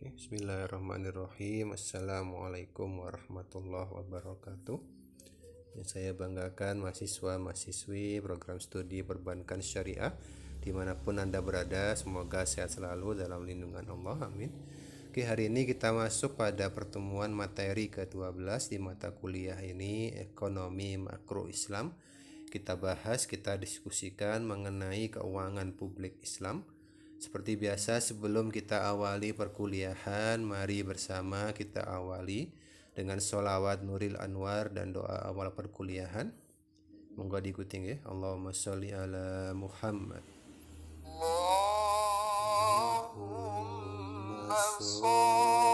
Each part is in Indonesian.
Bismillahirrahmanirrahim Assalamualaikum warahmatullahi wabarakatuh Yang saya banggakan mahasiswa-mahasiswi program studi perbankan syariah Dimanapun Anda berada Semoga sehat selalu dalam lindungan Allah Amin Oke hari ini kita masuk pada pertemuan materi ke-12 Di mata kuliah ini Ekonomi Makro Islam Kita bahas, kita diskusikan mengenai keuangan publik Islam seperti biasa sebelum kita awali perkuliahan, mari bersama kita awali dengan solawat Nuril Anwar dan doa awal perkuliahan. Monggo diikuti ya. Allahumma sholli ala Muhammad. Allahumma sholli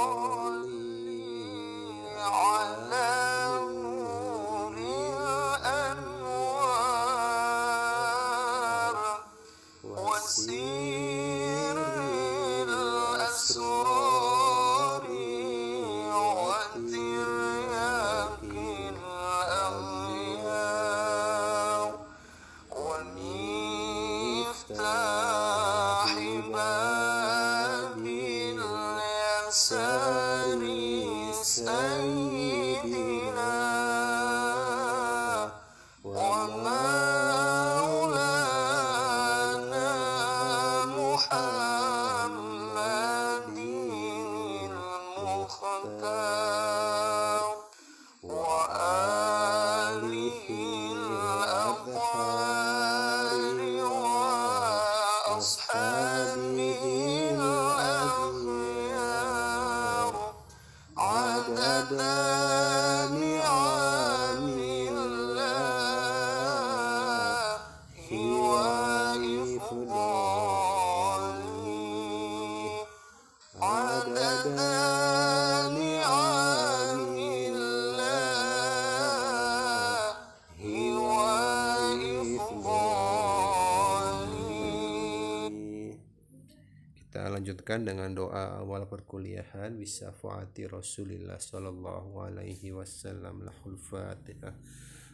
Kita lanjutkan dengan doa awal perkuliahan Bisa bisafaati Rasulillah sallallahu Alaihi Wasallam lahul Fatihah.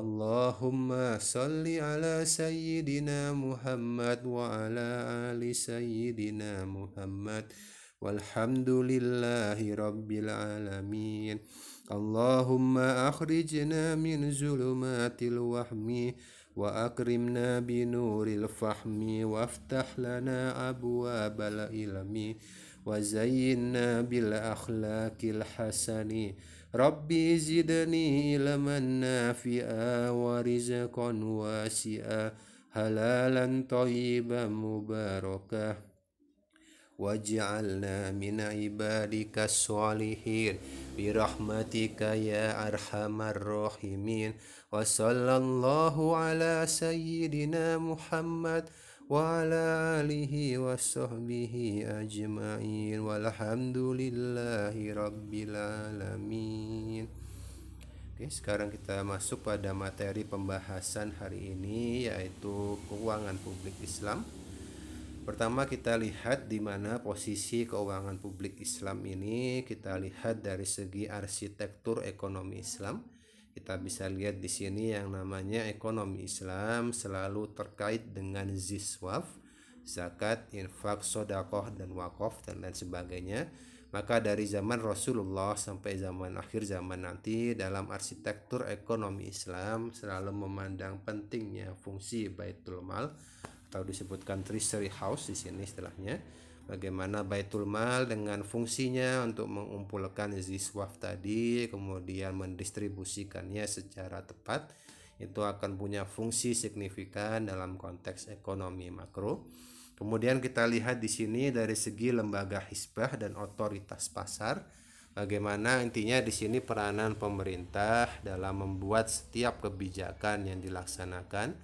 اللهم صل على سيدنا محمد وعلى آل سيدنا محمد والحمد لله رب العالمين اللهم أخرجنا من ظلمات الوهم وأكرمنا بنور الفحم وافتح لنا أبواب العلم وزينا بالأخلاق الحسنه ربي زدني علما نافئا ورزقا واسعا حلالا طيبا مباركا واجعلنا من عبادك الصالحين برحمتك يا أرحم الراحمين وصلى الله على سيدنا محمد وعلى آله وصحبه أجمعين والحمد لله رب العالمين Oke, sekarang kita masuk pada materi pembahasan hari ini yaitu keuangan publik Islam. Pertama kita lihat di mana posisi keuangan publik Islam ini kita lihat dari segi arsitektur ekonomi Islam kita bisa lihat di sini yang namanya ekonomi Islam selalu terkait dengan ziswaf, zakat, infak, sodakoh, dan wakaf, dan lain sebagainya. Maka dari zaman Rasulullah sampai zaman akhir zaman nanti dalam arsitektur ekonomi Islam selalu memandang pentingnya fungsi Baitul Mal atau disebutkan Treasury House di sini istilahnya bagaimana Baitul Mal dengan fungsinya untuk mengumpulkan ziswaf tadi kemudian mendistribusikannya secara tepat itu akan punya fungsi signifikan dalam konteks ekonomi makro. Kemudian kita lihat di sini dari segi lembaga hisbah dan otoritas pasar bagaimana intinya di sini peranan pemerintah dalam membuat setiap kebijakan yang dilaksanakan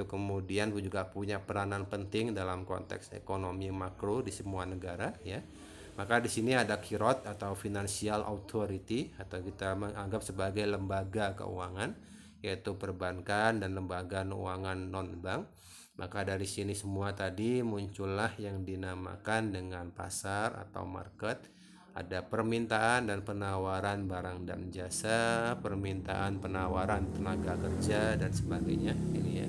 itu kemudian juga punya peranan penting dalam konteks ekonomi makro di semua negara ya maka di sini ada kirot atau financial authority atau kita menganggap sebagai lembaga keuangan yaitu perbankan dan lembaga keuangan non bank maka dari sini semua tadi muncullah yang dinamakan dengan pasar atau market ada permintaan dan penawaran barang dan jasa, permintaan penawaran tenaga kerja dan sebagainya ini ya.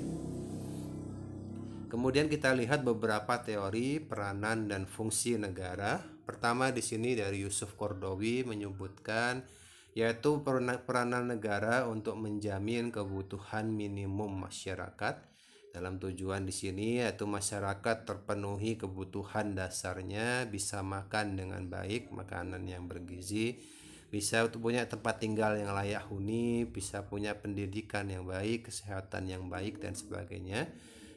Kemudian kita lihat beberapa teori peranan dan fungsi negara. Pertama di sini dari Yusuf Kordowi menyebutkan yaitu peranan negara untuk menjamin kebutuhan minimum masyarakat. Dalam tujuan di sini yaitu masyarakat terpenuhi kebutuhan dasarnya, bisa makan dengan baik, makanan yang bergizi, bisa punya tempat tinggal yang layak huni, bisa punya pendidikan yang baik, kesehatan yang baik dan sebagainya.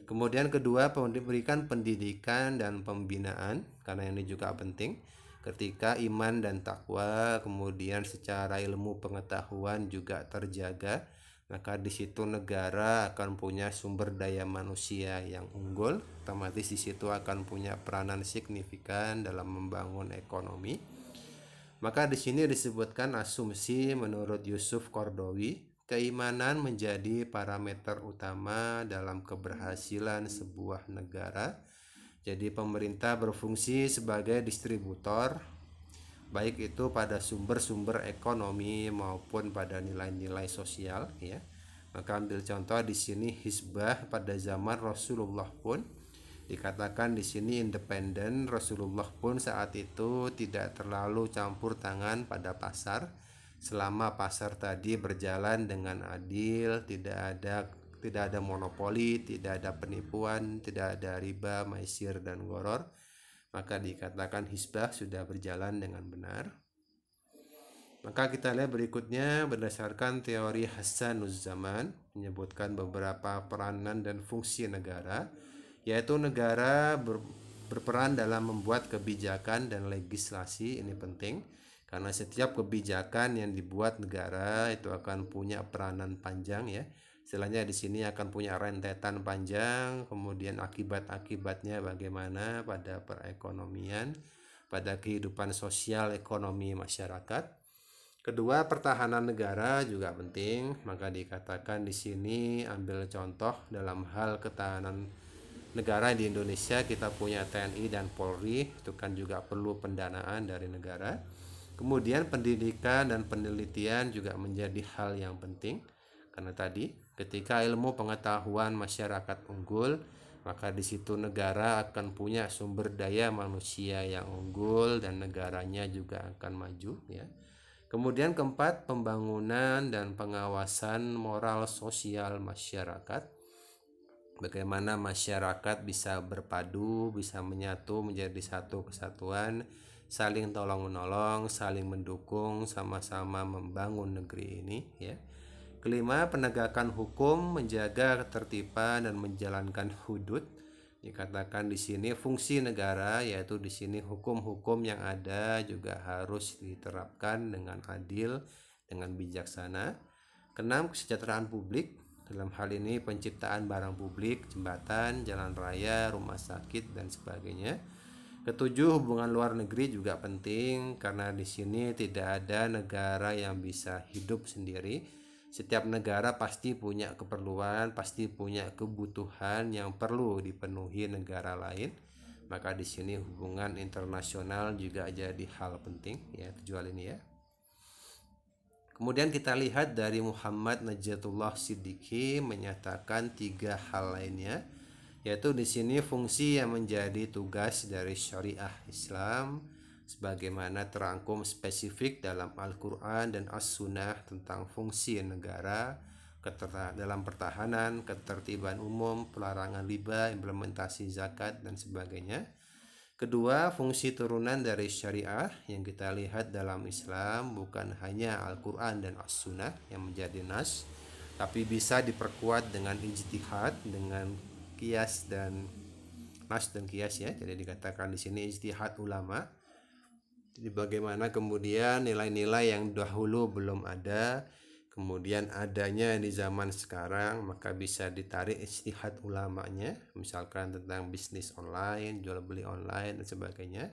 Kemudian kedua memberikan pendidikan dan pembinaan karena ini juga penting. Ketika iman dan takwa kemudian secara ilmu pengetahuan juga terjaga, maka di situ negara akan punya sumber daya manusia yang unggul, otomatis di situ akan punya peranan signifikan dalam membangun ekonomi. Maka di sini disebutkan asumsi menurut Yusuf Kordowi Keimanan menjadi parameter utama dalam keberhasilan sebuah negara. Jadi pemerintah berfungsi sebagai distributor baik itu pada sumber-sumber ekonomi maupun pada nilai-nilai sosial ya. Maka ambil contoh di sini Hizbah pada zaman Rasulullah pun dikatakan di sini independen Rasulullah pun saat itu tidak terlalu campur tangan pada pasar selama pasar tadi berjalan dengan adil, tidak ada tidak ada monopoli, tidak ada penipuan, tidak ada riba, maisir dan goror, maka dikatakan hisbah sudah berjalan dengan benar. Maka kita lihat berikutnya berdasarkan teori Hasanuz Zaman menyebutkan beberapa peranan dan fungsi negara yaitu negara ber, berperan dalam membuat kebijakan dan legislasi ini penting karena setiap kebijakan yang dibuat negara itu akan punya peranan panjang ya istilahnya di sini akan punya rentetan panjang kemudian akibat-akibatnya bagaimana pada perekonomian pada kehidupan sosial ekonomi masyarakat kedua pertahanan negara juga penting maka dikatakan di sini ambil contoh dalam hal ketahanan negara di Indonesia kita punya TNI dan Polri itu kan juga perlu pendanaan dari negara Kemudian pendidikan dan penelitian juga menjadi hal yang penting karena tadi ketika ilmu pengetahuan masyarakat unggul, maka di situ negara akan punya sumber daya manusia yang unggul dan negaranya juga akan maju ya. Kemudian keempat, pembangunan dan pengawasan moral sosial masyarakat. Bagaimana masyarakat bisa berpadu, bisa menyatu menjadi satu kesatuan saling tolong menolong, saling mendukung, sama-sama membangun negeri ini ya. Kelima, penegakan hukum menjaga ketertiban dan menjalankan hudud. Dikatakan di sini fungsi negara yaitu di sini hukum-hukum yang ada juga harus diterapkan dengan adil, dengan bijaksana. Keenam, kesejahteraan publik. Dalam hal ini penciptaan barang publik, jembatan, jalan raya, rumah sakit dan sebagainya Ketujuh, hubungan luar negeri juga penting karena di sini tidak ada negara yang bisa hidup sendiri. Setiap negara pasti punya keperluan, pasti punya kebutuhan yang perlu dipenuhi negara lain. Maka di sini hubungan internasional juga jadi hal penting ya kecuali ini ya. Kemudian kita lihat dari Muhammad Najatullah Siddiqui menyatakan tiga hal lainnya yaitu di sini fungsi yang menjadi tugas dari syariah Islam sebagaimana terangkum spesifik dalam Al-Qur'an dan As-Sunnah tentang fungsi negara dalam pertahanan, ketertiban umum, pelarangan riba, implementasi zakat dan sebagainya. Kedua, fungsi turunan dari syariah yang kita lihat dalam Islam bukan hanya Al-Qur'an dan As-Sunnah yang menjadi nas, tapi bisa diperkuat dengan ijtihad dengan kias dan nas dan kias ya. Jadi dikatakan di sini istihad ulama. Jadi bagaimana kemudian nilai-nilai yang dahulu belum ada kemudian adanya di zaman sekarang maka bisa ditarik istihad ulamanya misalkan tentang bisnis online jual beli online dan sebagainya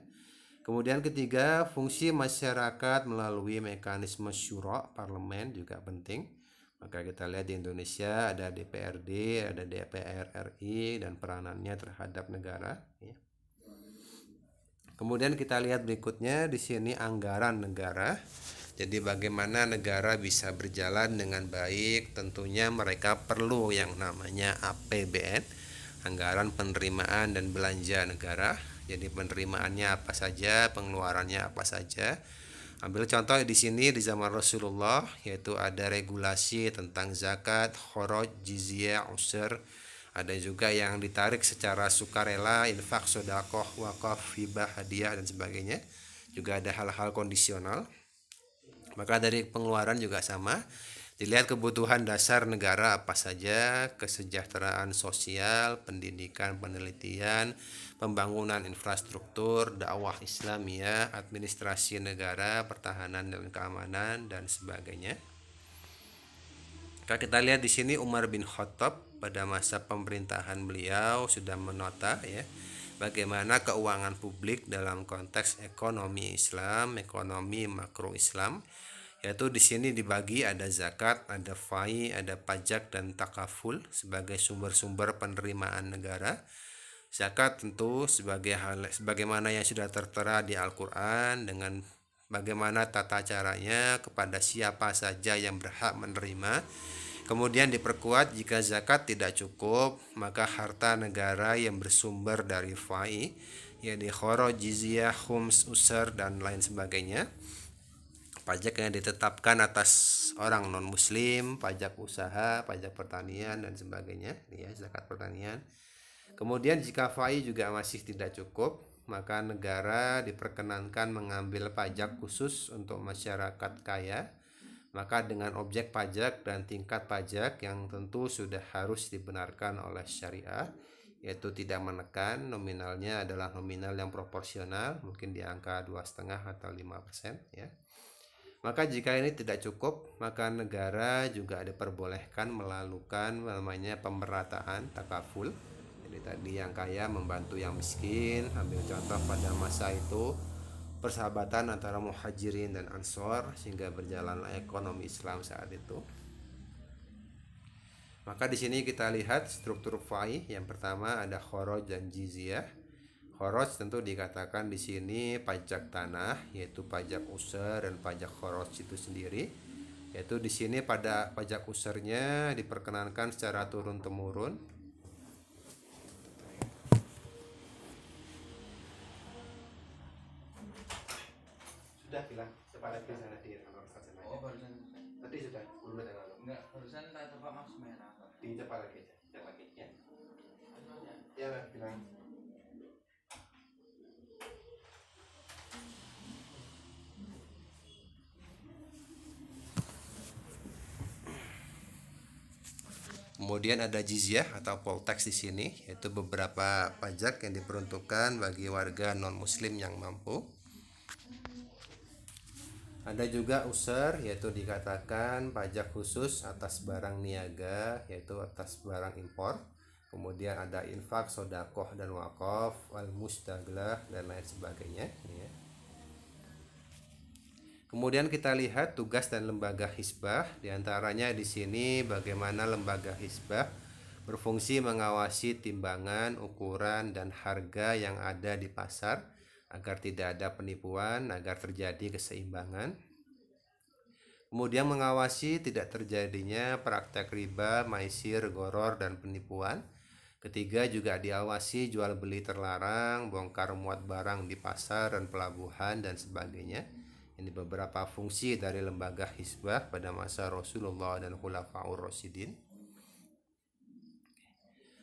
kemudian ketiga fungsi masyarakat melalui mekanisme syurok parlemen juga penting maka kita lihat di Indonesia ada DPRD, ada DPR RI dan peranannya terhadap negara. Ya. Kemudian kita lihat berikutnya di sini anggaran negara. Jadi bagaimana negara bisa berjalan dengan baik? Tentunya mereka perlu yang namanya APBN, anggaran penerimaan dan belanja negara. Jadi penerimaannya apa saja, pengeluarannya apa saja Ambil contoh di sini di zaman Rasulullah yaitu ada regulasi tentang zakat, khoroj, jizyah, usur. Ada juga yang ditarik secara sukarela, infak, sodakoh, wakaf, hibah, hadiah dan sebagainya. Juga ada hal-hal kondisional. Maka dari pengeluaran juga sama Dilihat kebutuhan dasar negara apa saja, kesejahteraan sosial, pendidikan, penelitian, pembangunan infrastruktur, dakwah Islamiyah, administrasi negara, pertahanan dan keamanan dan sebagainya. Kalau kita lihat di sini Umar bin Khattab pada masa pemerintahan beliau sudah menota ya bagaimana keuangan publik dalam konteks ekonomi Islam, ekonomi makro Islam yaitu di sini dibagi ada zakat, ada fai, ada pajak dan takaful sebagai sumber-sumber penerimaan negara. Zakat tentu sebagai hal sebagaimana yang sudah tertera di Al-Qur'an dengan bagaimana tata caranya kepada siapa saja yang berhak menerima. Kemudian diperkuat jika zakat tidak cukup, maka harta negara yang bersumber dari fai, yaitu khoro, jizyah, khums, usar dan lain sebagainya pajak yang ditetapkan atas orang non muslim pajak usaha pajak pertanian dan sebagainya ya zakat pertanian kemudian jika fai juga masih tidak cukup maka negara diperkenankan mengambil pajak khusus untuk masyarakat kaya maka dengan objek pajak dan tingkat pajak yang tentu sudah harus dibenarkan oleh syariah yaitu tidak menekan nominalnya adalah nominal yang proporsional mungkin di angka dua setengah atau lima persen ya maka jika ini tidak cukup, maka negara juga diperbolehkan melakukan namanya pemerataan takaful. Jadi tadi yang kaya membantu yang miskin, ambil contoh pada masa itu persahabatan antara muhajirin dan ansor sehingga berjalan ekonomi Islam saat itu. Maka di sini kita lihat struktur fai yang pertama ada khoroj dan jizyah Khoros tentu dikatakan di sini pajak tanah yaitu pajak user dan pajak khoros itu sendiri yaitu di sini pada pajak usernya diperkenankan secara turun temurun sudah bilang kepada Kemudian ada jizyah atau poll tax di sini, yaitu beberapa pajak yang diperuntukkan bagi warga non-muslim yang mampu. Ada juga user, yaitu dikatakan pajak khusus atas barang niaga, yaitu atas barang impor. Kemudian ada infak, sodakoh, dan wakaf, al-mustaglah, dan lain sebagainya. Ya. Kemudian kita lihat tugas dan lembaga hisbah, diantaranya di sini bagaimana lembaga hisbah berfungsi mengawasi timbangan, ukuran, dan harga yang ada di pasar agar tidak ada penipuan, agar terjadi keseimbangan. Kemudian mengawasi tidak terjadinya praktek riba, maisir, goror, dan penipuan. Ketiga juga diawasi jual beli terlarang, bongkar muat barang di pasar dan pelabuhan dan sebagainya. Ini beberapa fungsi dari lembaga hisbah pada masa Rasulullah dan Khulafaur Rasidin.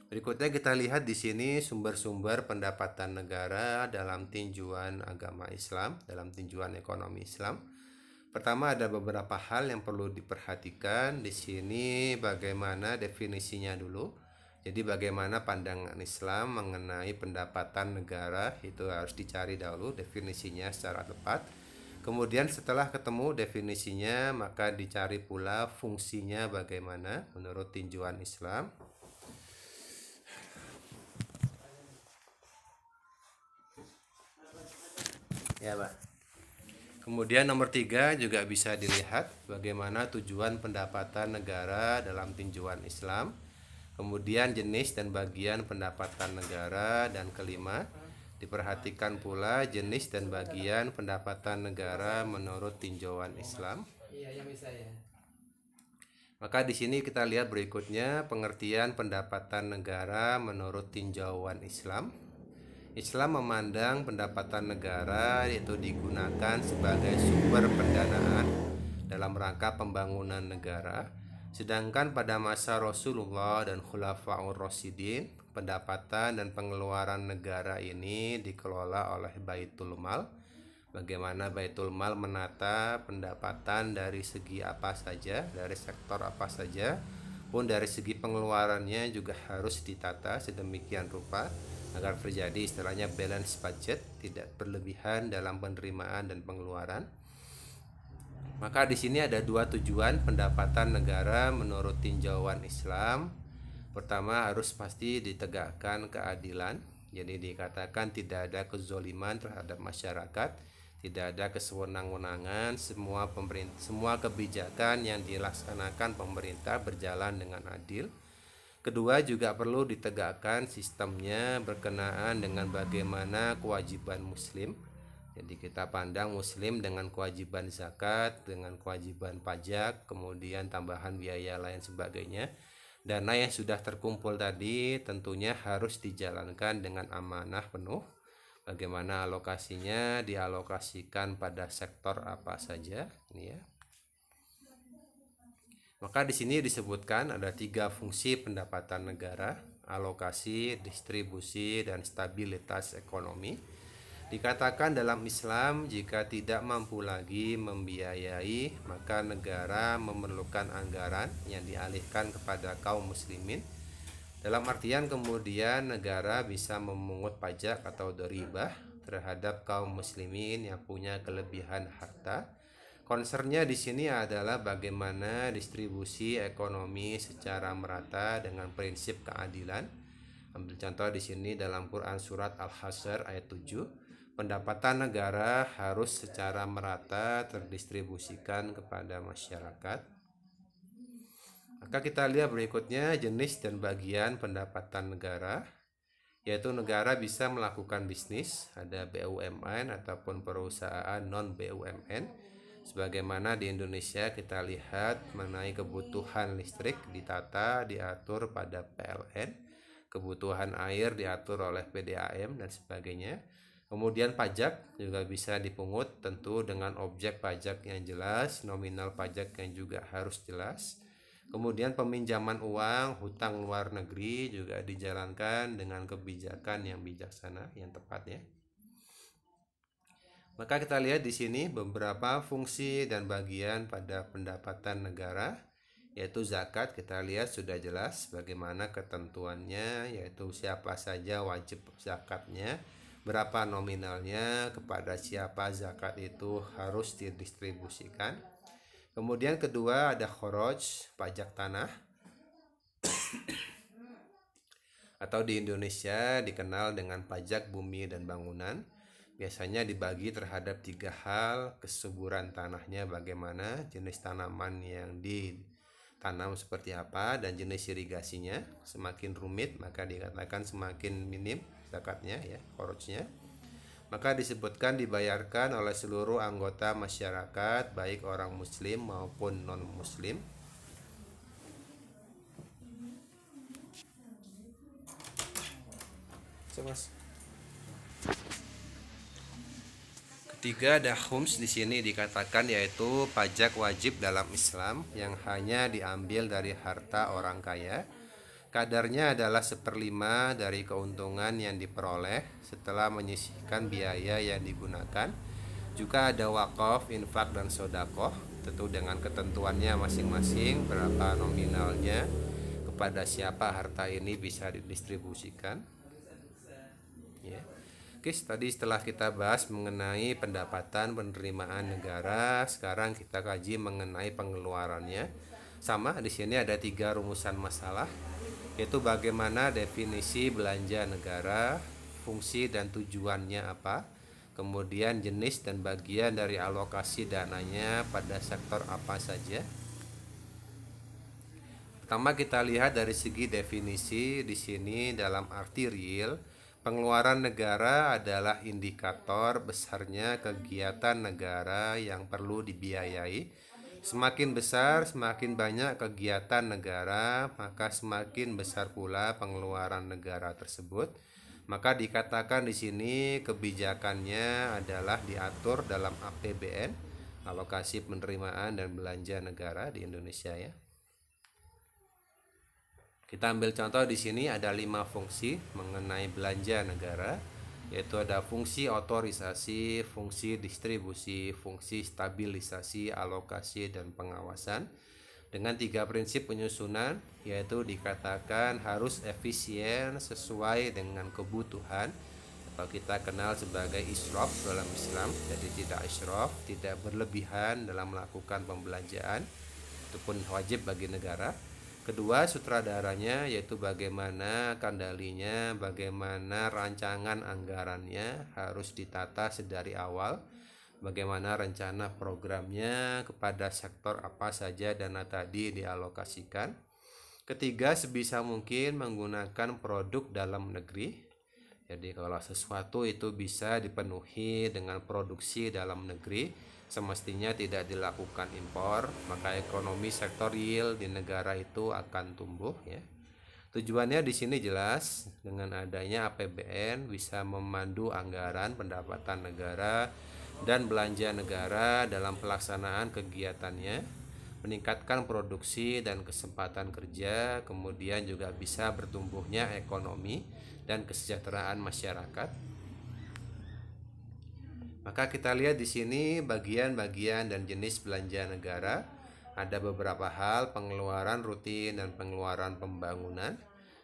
Berikutnya kita lihat di sini sumber-sumber pendapatan negara dalam tinjuan agama Islam, dalam tinjuan ekonomi Islam. Pertama ada beberapa hal yang perlu diperhatikan di sini bagaimana definisinya dulu. Jadi bagaimana pandangan Islam mengenai pendapatan negara itu harus dicari dahulu definisinya secara tepat. Kemudian setelah ketemu definisinya, maka dicari pula fungsinya bagaimana menurut tinjuan Islam. Ya, Pak. Kemudian nomor tiga juga bisa dilihat bagaimana tujuan pendapatan negara dalam tinjuan Islam. Kemudian jenis dan bagian pendapatan negara dan kelima Diperhatikan pula jenis dan bagian pendapatan negara menurut tinjauan Islam. Iya, ya. Maka di sini kita lihat berikutnya pengertian pendapatan negara menurut tinjauan Islam. Islam memandang pendapatan negara yaitu digunakan sebagai sumber pendanaan dalam rangka pembangunan negara. Sedangkan pada masa Rasulullah dan Khulafaur Rasidin, pendapatan dan pengeluaran negara ini dikelola oleh Baitul Mal. Bagaimana Baitul Mal menata pendapatan dari segi apa saja, dari sektor apa saja, pun dari segi pengeluarannya juga harus ditata sedemikian rupa agar terjadi istilahnya balance budget, tidak berlebihan dalam penerimaan dan pengeluaran. Maka di sini ada dua tujuan pendapatan negara menurut tinjauan Islam Pertama harus pasti ditegakkan keadilan, jadi dikatakan tidak ada kezoliman terhadap masyarakat, tidak ada kesewenang-wenangan, semua pemerintah, semua kebijakan yang dilaksanakan pemerintah berjalan dengan adil. Kedua juga perlu ditegakkan sistemnya berkenaan dengan bagaimana kewajiban muslim. Jadi kita pandang muslim dengan kewajiban zakat, dengan kewajiban pajak, kemudian tambahan biaya lain sebagainya Dana yang sudah terkumpul tadi tentunya harus dijalankan dengan amanah penuh. Bagaimana alokasinya dialokasikan pada sektor apa saja, ini ya. Maka di sini disebutkan ada tiga fungsi pendapatan negara, alokasi, distribusi, dan stabilitas ekonomi Dikatakan dalam Islam, jika tidak mampu lagi membiayai, maka negara memerlukan anggaran yang dialihkan kepada kaum Muslimin. Dalam artian, kemudian negara bisa memungut pajak atau doribah terhadap kaum Muslimin yang punya kelebihan harta. Konsernya di sini adalah bagaimana distribusi ekonomi secara merata dengan prinsip keadilan. Ambil contoh di sini dalam Quran surat Al-Hasyr ayat 7 pendapatan negara harus secara merata terdistribusikan kepada masyarakat. Maka kita lihat berikutnya jenis dan bagian pendapatan negara yaitu negara bisa melakukan bisnis ada BUMN ataupun perusahaan non BUMN sebagaimana di Indonesia kita lihat mengenai kebutuhan listrik ditata diatur pada PLN kebutuhan air diatur oleh PDAM dan sebagainya Kemudian pajak juga bisa dipungut tentu dengan objek pajak yang jelas, nominal pajak yang juga harus jelas. Kemudian peminjaman uang, hutang luar negeri juga dijalankan dengan kebijakan yang bijaksana, yang tepat ya. Maka kita lihat di sini beberapa fungsi dan bagian pada pendapatan negara yaitu zakat kita lihat sudah jelas bagaimana ketentuannya yaitu siapa saja wajib zakatnya berapa nominalnya kepada siapa zakat itu harus didistribusikan. Kemudian kedua ada khoroj, pajak tanah. Atau di Indonesia dikenal dengan pajak bumi dan bangunan. Biasanya dibagi terhadap tiga hal, kesuburan tanahnya bagaimana, jenis tanaman yang ditanam seperti apa, dan jenis irigasinya. Semakin rumit maka dikatakan semakin minim zakatnya ya korupsinya maka disebutkan dibayarkan oleh seluruh anggota masyarakat baik orang muslim maupun non muslim Mas. Ketiga ada khums di sini dikatakan yaitu pajak wajib dalam Islam yang hanya diambil dari harta orang kaya Kadarnya adalah seperlima dari keuntungan yang diperoleh setelah menyisihkan biaya yang digunakan. Juga ada wakaf, infak, dan sodakoh, tentu dengan ketentuannya masing-masing, berapa nominalnya, kepada siapa harta ini bisa didistribusikan. Ya. Oke, tadi setelah kita bahas mengenai pendapatan penerimaan negara, sekarang kita kaji mengenai pengeluarannya. Sama, di sini ada tiga rumusan masalah yaitu bagaimana definisi belanja negara, fungsi dan tujuannya apa, kemudian jenis dan bagian dari alokasi dananya pada sektor apa saja. Pertama kita lihat dari segi definisi di sini dalam arti real, pengeluaran negara adalah indikator besarnya kegiatan negara yang perlu dibiayai Semakin besar, semakin banyak kegiatan negara, maka semakin besar pula pengeluaran negara tersebut. Maka dikatakan di sini kebijakannya adalah diatur dalam APBN, alokasi penerimaan dan belanja negara di Indonesia ya. Kita ambil contoh di sini ada lima fungsi mengenai belanja negara yaitu ada fungsi otorisasi, fungsi distribusi, fungsi stabilisasi, alokasi, dan pengawasan dengan tiga prinsip penyusunan yaitu dikatakan harus efisien sesuai dengan kebutuhan atau kita kenal sebagai israf dalam Islam jadi tidak israf tidak berlebihan dalam melakukan pembelanjaan itu pun wajib bagi negara Kedua, sutradaranya yaitu bagaimana kandalinya, bagaimana rancangan anggarannya harus ditata sedari awal, bagaimana rencana programnya kepada sektor apa saja dana tadi dialokasikan. Ketiga, sebisa mungkin menggunakan produk dalam negeri. Jadi kalau sesuatu itu bisa dipenuhi dengan produksi dalam negeri, semestinya tidak dilakukan impor, maka ekonomi sektor real di negara itu akan tumbuh ya. Tujuannya di sini jelas dengan adanya APBN bisa memandu anggaran pendapatan negara dan belanja negara dalam pelaksanaan kegiatannya, meningkatkan produksi dan kesempatan kerja, kemudian juga bisa bertumbuhnya ekonomi dan kesejahteraan masyarakat maka kita lihat di sini bagian-bagian dan jenis belanja negara. Ada beberapa hal pengeluaran rutin dan pengeluaran pembangunan.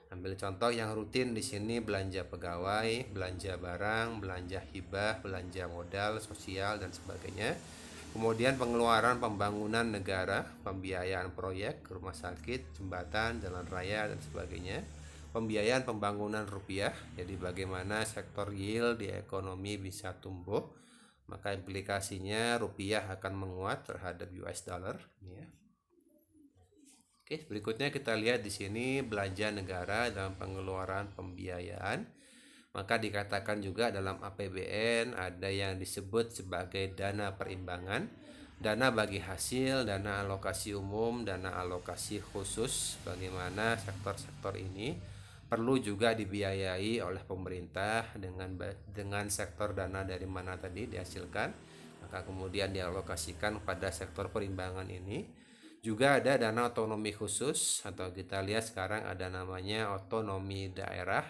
Ambil contoh yang rutin di sini belanja pegawai, belanja barang, belanja hibah, belanja modal, sosial dan sebagainya. Kemudian pengeluaran pembangunan negara, pembiayaan proyek, rumah sakit, jembatan, jalan raya dan sebagainya pembiayaan pembangunan rupiah. Jadi bagaimana sektor yield di ekonomi bisa tumbuh maka implikasinya rupiah akan menguat terhadap US dollar ya. Oke, berikutnya kita lihat di sini belanja negara dalam pengeluaran pembiayaan. Maka dikatakan juga dalam APBN ada yang disebut sebagai dana perimbangan, dana bagi hasil, dana alokasi umum, dana alokasi khusus bagaimana sektor-sektor ini perlu juga dibiayai oleh pemerintah dengan dengan sektor dana dari mana tadi dihasilkan maka kemudian dialokasikan pada sektor perimbangan ini juga ada dana otonomi khusus atau kita lihat sekarang ada namanya otonomi daerah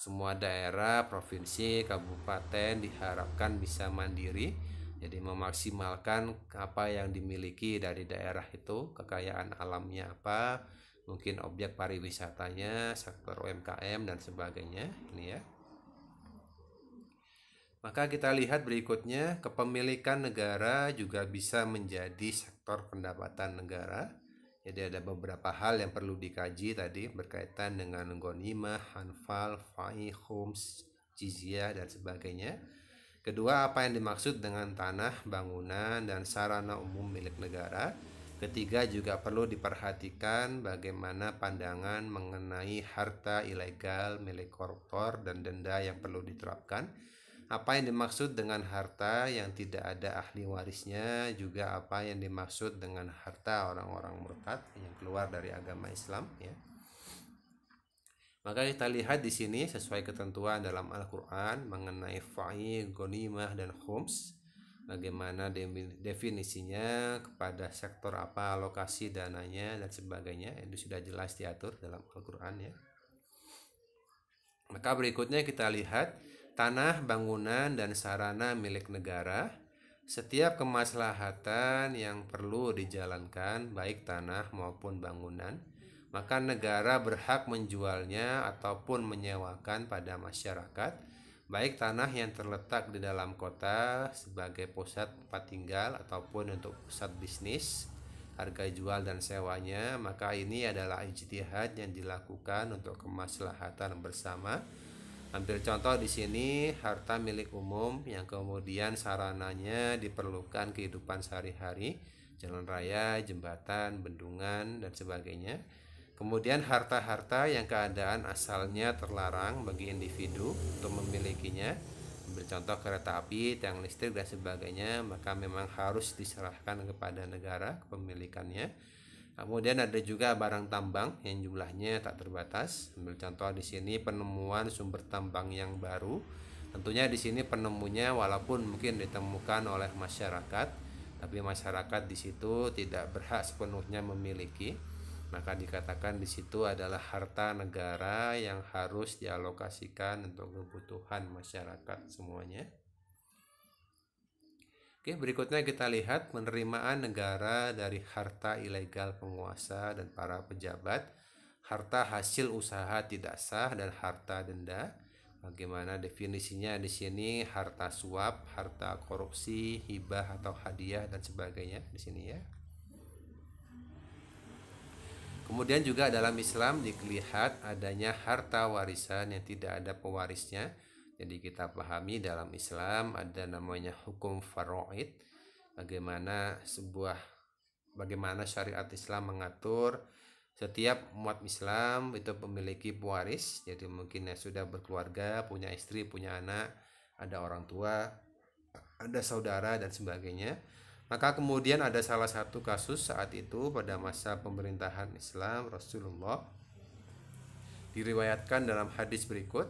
semua daerah provinsi kabupaten diharapkan bisa mandiri jadi memaksimalkan apa yang dimiliki dari daerah itu kekayaan alamnya apa mungkin objek pariwisatanya, sektor UMKM dan sebagainya, ini ya. Maka kita lihat berikutnya kepemilikan negara juga bisa menjadi sektor pendapatan negara. Jadi ada beberapa hal yang perlu dikaji tadi berkaitan dengan gonimah, hanfal, fai, homes, jizya dan sebagainya. Kedua, apa yang dimaksud dengan tanah, bangunan, dan sarana umum milik negara? Ketiga juga perlu diperhatikan bagaimana pandangan mengenai harta ilegal milik koruptor dan denda yang perlu diterapkan. Apa yang dimaksud dengan harta yang tidak ada ahli warisnya juga apa yang dimaksud dengan harta orang-orang murtad yang keluar dari agama Islam ya. Maka kita lihat di sini sesuai ketentuan dalam Al-Qur'an mengenai fa'i, gonimah dan khums bagaimana definisinya kepada sektor apa lokasi dananya dan sebagainya itu sudah jelas diatur dalam Al-Qur'an ya. Maka berikutnya kita lihat tanah, bangunan dan sarana milik negara. Setiap kemaslahatan yang perlu dijalankan baik tanah maupun bangunan, maka negara berhak menjualnya ataupun menyewakan pada masyarakat baik tanah yang terletak di dalam kota sebagai pusat tempat tinggal ataupun untuk pusat bisnis, harga jual dan sewanya, maka ini adalah ijtihad yang dilakukan untuk kemaslahatan bersama. Ambil contoh di sini harta milik umum yang kemudian sarananya diperlukan kehidupan sehari-hari, jalan raya, jembatan, bendungan dan sebagainya Kemudian harta-harta yang keadaan asalnya terlarang bagi individu untuk memilikinya, bercontoh kereta api, tiang listrik dan sebagainya, maka memang harus diserahkan kepada negara kepemilikannya. Kemudian ada juga barang tambang yang jumlahnya tak terbatas. Ambil contoh di sini penemuan sumber tambang yang baru. Tentunya di sini penemunya walaupun mungkin ditemukan oleh masyarakat, tapi masyarakat di situ tidak berhak sepenuhnya memiliki maka dikatakan di situ adalah harta negara yang harus dialokasikan untuk kebutuhan masyarakat semuanya. Oke, berikutnya kita lihat penerimaan negara dari harta ilegal penguasa dan para pejabat, harta hasil usaha tidak sah dan harta denda. Bagaimana definisinya di sini harta suap, harta korupsi, hibah atau hadiah dan sebagainya di sini ya. Kemudian juga dalam Islam dilihat adanya harta warisan yang tidak ada pewarisnya. Jadi kita pahami dalam Islam ada namanya hukum faraid, bagaimana sebuah bagaimana syariat Islam mengatur setiap umat Islam itu memiliki pewaris. Jadi mungkin yang sudah berkeluarga, punya istri, punya anak, ada orang tua, ada saudara dan sebagainya maka kemudian ada salah satu kasus saat itu pada masa pemerintahan Islam Rasulullah diriwayatkan dalam hadis berikut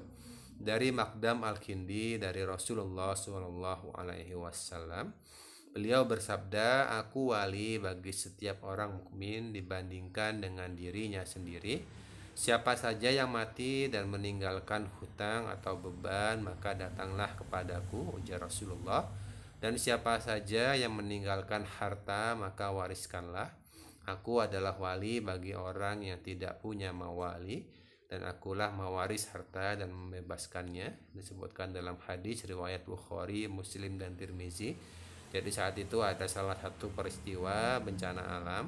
dari Makdam Al-Kindi dari Rasulullah Shallallahu alaihi wasallam. Beliau bersabda, "Aku wali bagi setiap orang mukmin dibandingkan dengan dirinya sendiri. Siapa saja yang mati dan meninggalkan hutang atau beban, maka datanglah kepadaku," ujar Rasulullah dan siapa saja yang meninggalkan harta maka wariskanlah. Aku adalah wali bagi orang yang tidak punya mawali dan akulah mewaris harta dan membebaskannya disebutkan dalam hadis riwayat Bukhari, Muslim dan Tirmizi. Jadi saat itu ada salah satu peristiwa bencana alam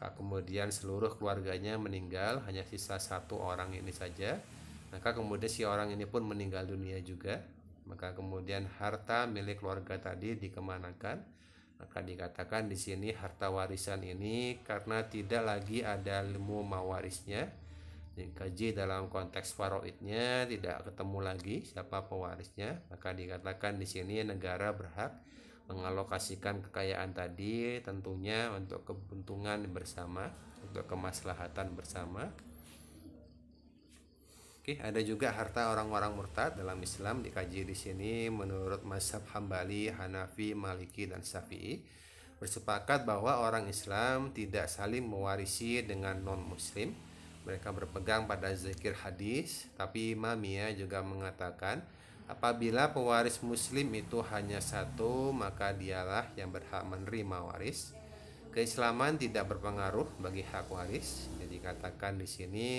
kemudian seluruh keluarganya meninggal hanya sisa satu orang ini saja maka kemudian si orang ini pun meninggal dunia juga maka kemudian harta milik keluarga tadi dikemanakan? Maka dikatakan di sini harta warisan ini karena tidak lagi ada ilmu mawarisnya dikaji dalam konteks faroidnya tidak ketemu lagi siapa pewarisnya maka dikatakan di sini negara berhak mengalokasikan kekayaan tadi tentunya untuk keuntungan bersama untuk kemaslahatan bersama Oke, ada juga harta orang-orang murtad dalam Islam dikaji di sini menurut mazhab Hambali, Hanafi, Maliki dan Syafi'i bersepakat bahwa orang Islam tidak saling mewarisi dengan non-muslim. Mereka berpegang pada zikir hadis, tapi Mamia juga mengatakan apabila pewaris muslim itu hanya satu, maka dialah yang berhak menerima waris. Keislaman tidak berpengaruh bagi hak waris. Jadi katakan di sini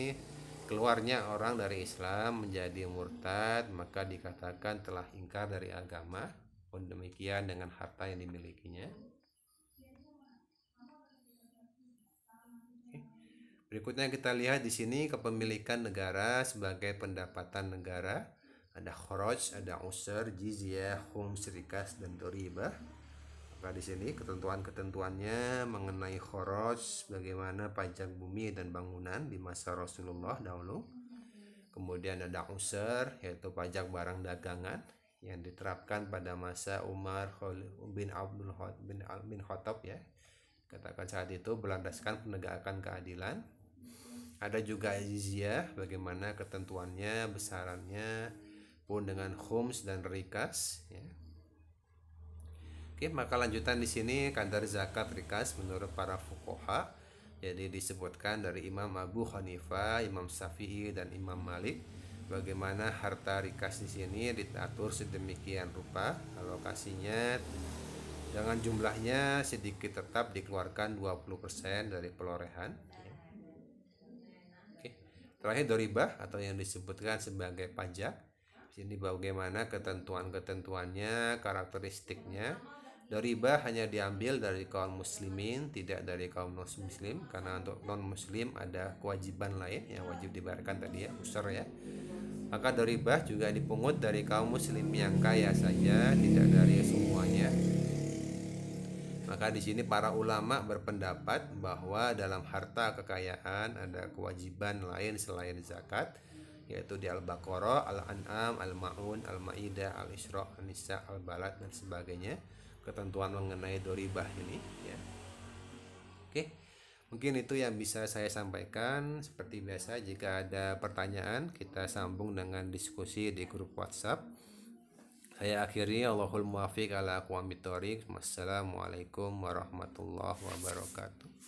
keluarnya orang dari Islam menjadi murtad maka dikatakan telah ingkar dari agama pun demikian dengan harta yang dimilikinya Berikutnya kita lihat di sini kepemilikan negara sebagai pendapatan negara ada khoroj, ada usur, jizyah, hum, serikas, dan toribah. Nah, di sini ketentuan-ketentuannya mengenai khoros, bagaimana pajak bumi dan bangunan di masa Rasulullah dahulu. Kemudian ada usur, yaitu pajak barang dagangan yang diterapkan pada masa Umar bin Abdul bin, bin Khattab ya. Katakan saat itu berlandaskan penegakan keadilan. Ada juga jizyah, bagaimana ketentuannya, besarannya, pun dengan khums dan rikas ya Oke, maka lanjutan di sini kadar zakat rikas menurut para fuqaha Jadi disebutkan dari Imam Abu Hanifah, Imam Syafi'i dan Imam Malik bagaimana harta rikas di sini diatur sedemikian rupa alokasinya dengan jumlahnya sedikit tetap dikeluarkan 20% dari pelorehan. Oke. Terakhir doribah atau yang disebutkan sebagai pajak. Di sini bagaimana ketentuan-ketentuannya, karakteristiknya dari riba hanya diambil dari kaum muslimin, tidak dari kaum non muslim karena untuk non muslim ada kewajiban lain yang wajib dibayarkan tadi ya, usur ya. Maka dari riba juga dipungut dari kaum muslim yang kaya saja, tidak dari semuanya. Maka di sini para ulama berpendapat bahwa dalam harta kekayaan ada kewajiban lain selain zakat, yaitu di Al-Baqarah, Al-An'am, Al-Ma'un, Al-Ma'idah, Al-Isra, An-Nisa, Al-Balad dan sebagainya ketentuan mengenai doribah ini ya oke mungkin itu yang bisa saya sampaikan seperti biasa jika ada pertanyaan kita sambung dengan diskusi di grup WhatsApp saya akhiri Allahul muafiq ala aku Wassalamualaikum warahmatullahi wabarakatuh